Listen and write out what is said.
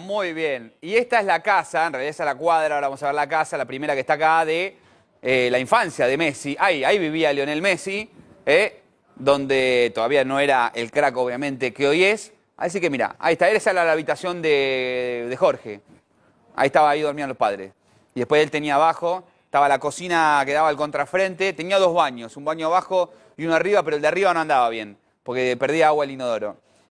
Muy bien, y esta es la casa, en realidad es la cuadra, ahora vamos a ver la casa, la primera que está acá de eh, la infancia de Messi. Ahí, ahí vivía Lionel Messi, eh, donde todavía no era el crack obviamente que hoy es. Así que mira, ahí está, esa era la habitación de, de, Jorge. Ahí estaba, ahí dormían los padres. Y después él tenía abajo, estaba la cocina que daba al contrafrente, tenía dos baños, un baño abajo y uno arriba, pero el de arriba no andaba bien, porque perdía agua el inodoro.